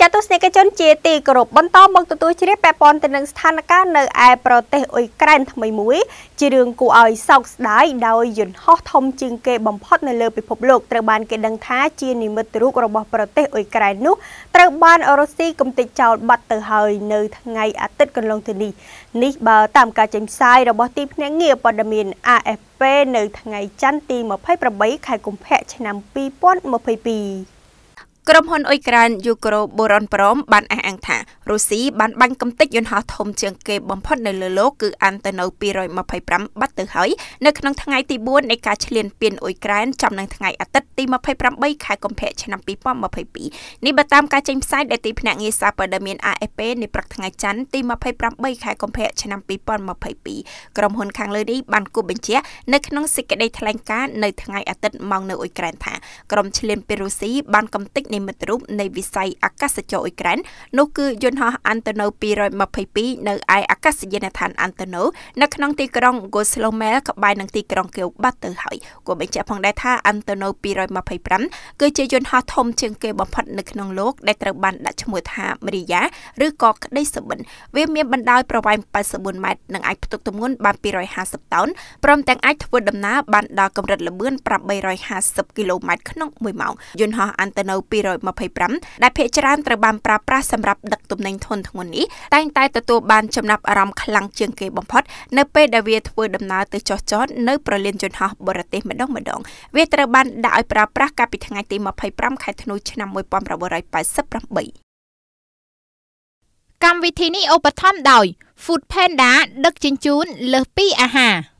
ចាទស្សនិកជនជាទីគោរពបន្តមកទទួលជ្រាបពាក់ព័ន្ធទៅនឹងស្ថានភាពនៅឯប្រទេសអ៊ុយក្រែនថ្មីមួយជារឿងគួរឲ្យសោកស្ដាយដោយយន្តហោះធំជាងគេបំផុតនៅលើពិភពលោកត្រូវបានគេដឹងថាជានិមិត្តរូបរបស់ប្រទេសអ៊ុយក្រែននោះត្រូវបានរុស្ស៊ីកំទេចចោលបាត់ទៅហើយនៅថ្ងៃអាទិត្យកន្លងទៅនេះនេះបើតាមការចេញផ្សាយរបស់ទីភ្នាក់ងារព័ត៌មាន AFP នៅថ្ងៃច័ន្ទទី28ខែកុម្ភៈឆ្នាំ2022ក្រុមហ៊ុនអ៊ុយក្រែន Ukroboromprom បានអះអាងថារុស្ស៊ីបានបាញ់កំទេចយន្តហោះធំជាងគេបំផុតនៅលើលោកគឺអានតូនូ225បាត់ទៅហើយ នៅក្នុងថ្ងៃទី4នៃការឈ្លានពានអ៊ុយក្រែនចាប់នឹងថ្ងៃអាទិត្យទី28ខែកុម្ភៈឆ្នាំ2022នេះបើតាមការចេញផ្សាយដែលទីភ្នាក់ងារសារព័ត៌មាន AFP នាព្រឹកថ្ងៃច័ន្ទទី28ខែកុម្ភៈឆ្នាំ2022ក្រុមហ៊ុនខាងលើនេះបានគូបញ្ជាក់នៅក្នុងសេចក្តីថ្លែងការណ៍នៅថ្ងៃអាទិត្យម៉ោងនៅអ៊ុយក្រែនថាក្រុមឈ្លានពានរុស្ស៊ីបានកំទេចនិមិត្តរូបនៃវិស័យអាកាសចរអ៊ុយក្រែននោះគឺយន្តហោះ Antonov 222នៅឯអាកាសយានដ្ឋាន Antonov នៅក្នុងទីក្រុង Goslomer ក្បែរនឹងទីក្រុង Kiev បាត់ទៅហើយគូបញ្ជាក់ផងដែរថា Antonov 222 125គឺជាយន្តហោះធំជាងគេបំផុតនៅក្នុងលោកដែលត្រូវបានដាក់ឈ្មោះថា Maria ឬក៏ក្តីសុបិនវាមានបណ្ដោយប្រវែង84ម៉ែត្រនិងអាចផ្ទុកទម្ងន់បាន250តោនព្រមទាំងអាចធ្វើដំណើរបានដល់កម្រិតល្បឿន850គីឡូម៉ែត្រក្នុង1ម៉ោងយន្តហោះ Antonov 225ដែលភាគច្រើនត្រូវបានប្រើប្រាស់សម្រាប់ដឹកទំនិញធនធ្ងន់នេះតែងតែទទួលបានចំណាប់អារម្មណ៍ខ្លាំងជាងគេបំផុតនៅពេលដែលវាធ្វើដំណើរទៅចុះចតនៅប្រលានយន្តហោះបរទេសម្ដងម្ដង វាត្រូវបានដាក់ឲ្យប្រើប្រាស់កាលពីថ្ងៃទី25ខែធ្នូឆ្នាំ1988កម្មវិធីនេះឧបត្ថម្ភដោយ Food Panda ដឹកជញ្ជូនលើសពីអាហារ។